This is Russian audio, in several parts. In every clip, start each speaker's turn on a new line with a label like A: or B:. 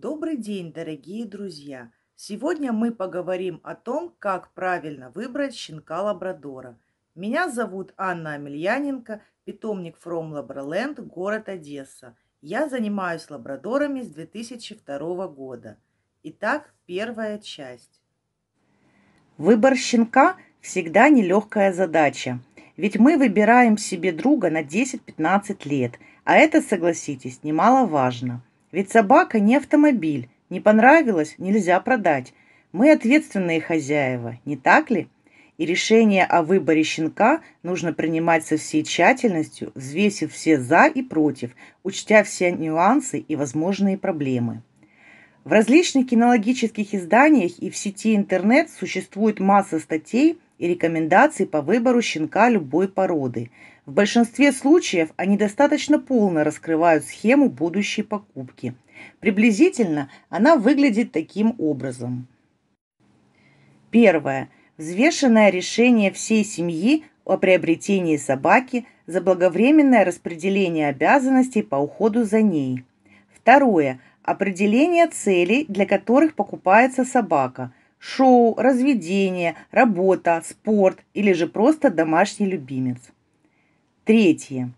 A: Добрый день, дорогие друзья! Сегодня мы поговорим о том, как правильно выбрать щенка лабрадора. Меня зовут Анна Амельяненко, питомник From Labraland, город Одесса. Я занимаюсь лабрадорами с 2002 года. Итак, первая часть. Выбор щенка всегда нелегкая задача. Ведь мы выбираем себе друга на 10-15 лет, а это, согласитесь, немаловажно – ведь собака не автомобиль. Не понравилось – нельзя продать. Мы ответственные хозяева, не так ли? И решение о выборе щенка нужно принимать со всей тщательностью, взвесив все «за» и «против», учтя все нюансы и возможные проблемы. В различных кинологических изданиях и в сети интернет существует масса статей – и рекомендаций по выбору щенка любой породы. В большинстве случаев они достаточно полно раскрывают схему будущей покупки. Приблизительно она выглядит таким образом. Первое. Взвешенное решение всей семьи о приобретении собаки, за благовременное распределение обязанностей по уходу за ней. Второе. Определение целей, для которых покупается собака – шоу, разведение, работа, спорт или же просто домашний любимец. Третье.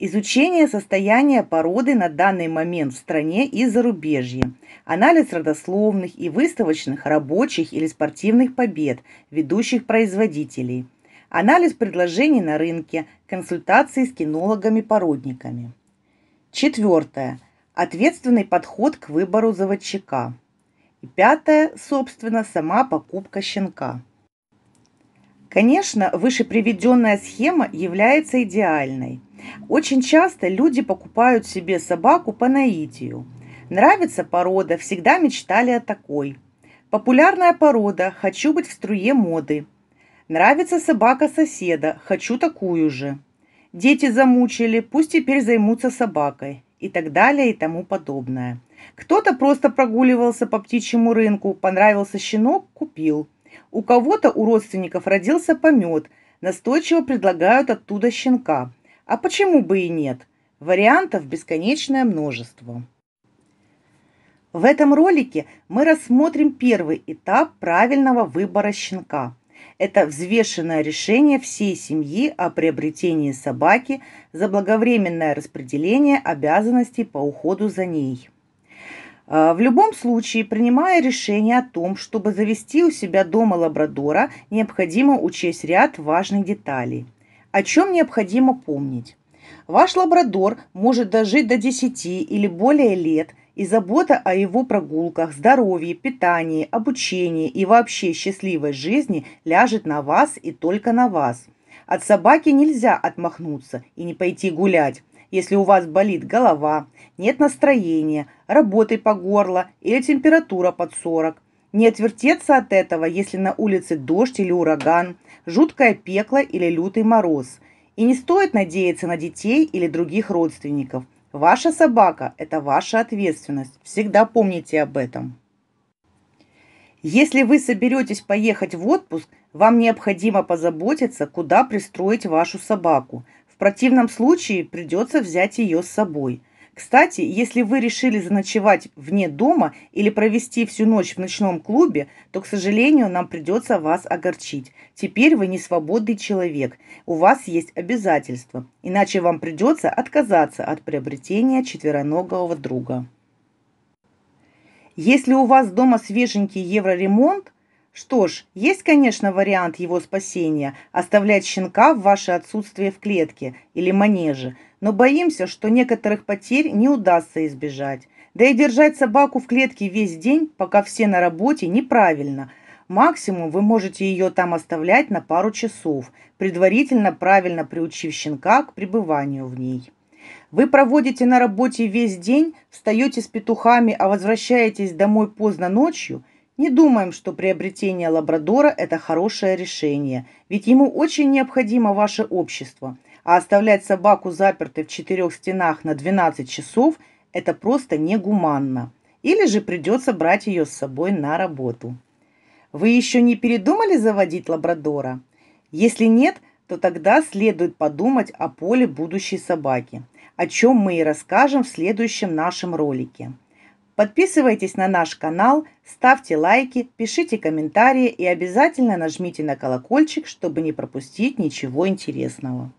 A: Изучение состояния породы на данный момент в стране и зарубежье. Анализ родословных и выставочных рабочих или спортивных побед ведущих производителей. Анализ предложений на рынке, консультации с кинологами-породниками. Четвертое. Ответственный подход к выбору заводчика. И пятое, собственно, сама покупка щенка. Конечно, выше приведенная схема является идеальной. Очень часто люди покупают себе собаку по наитию. Нравится порода, всегда мечтали о такой. Популярная порода, хочу быть в струе моды. Нравится собака соседа, хочу такую же. Дети замучили, пусть теперь займутся собакой и так далее и тому подобное. Кто-то просто прогуливался по птичьему рынку, понравился щенок – купил. У кого-то у родственников родился помет, настойчиво предлагают оттуда щенка. А почему бы и нет? Вариантов бесконечное множество. В этом ролике мы рассмотрим первый этап правильного выбора щенка. Это взвешенное решение всей семьи о приобретении собаки, заблаговременное распределение обязанностей по уходу за ней. А, в любом случае, принимая решение о том, чтобы завести у себя дома лабрадора, необходимо учесть ряд важных деталей. О чем необходимо помнить? Ваш лабрадор может дожить до 10 или более лет и забота о его прогулках, здоровье, питании, обучении и вообще счастливой жизни ляжет на вас и только на вас. От собаки нельзя отмахнуться и не пойти гулять. Если у вас болит голова, нет настроения, работы по горло или температура под 40. Не отвертеться от этого, если на улице дождь или ураган, жуткое пекло или лютый мороз. И не стоит надеяться на детей или других родственников – Ваша собака – это ваша ответственность. Всегда помните об этом. Если вы соберетесь поехать в отпуск, вам необходимо позаботиться, куда пристроить вашу собаку. В противном случае придется взять ее с собой. Кстати, если вы решили заночевать вне дома или провести всю ночь в ночном клубе, то, к сожалению, нам придется вас огорчить. Теперь вы не свободный человек, у вас есть обязательства, иначе вам придется отказаться от приобретения четвероногого друга. Если у вас дома свеженький евроремонт, что ж, есть, конечно, вариант его спасения – оставлять щенка в ваше отсутствие в клетке или манеже – но боимся, что некоторых потерь не удастся избежать. Да и держать собаку в клетке весь день, пока все на работе, неправильно. Максимум вы можете ее там оставлять на пару часов, предварительно правильно приучив щенка к пребыванию в ней. Вы проводите на работе весь день, встаете с петухами, а возвращаетесь домой поздно ночью – не думаем, что приобретение лабрадора – это хорошее решение, ведь ему очень необходимо ваше общество. А оставлять собаку запертой в четырех стенах на 12 часов – это просто негуманно. Или же придется брать ее с собой на работу. Вы еще не передумали заводить лабрадора? Если нет, то тогда следует подумать о поле будущей собаки, о чем мы и расскажем в следующем нашем ролике. Подписывайтесь на наш канал, ставьте лайки, пишите комментарии и обязательно нажмите на колокольчик, чтобы не пропустить ничего интересного.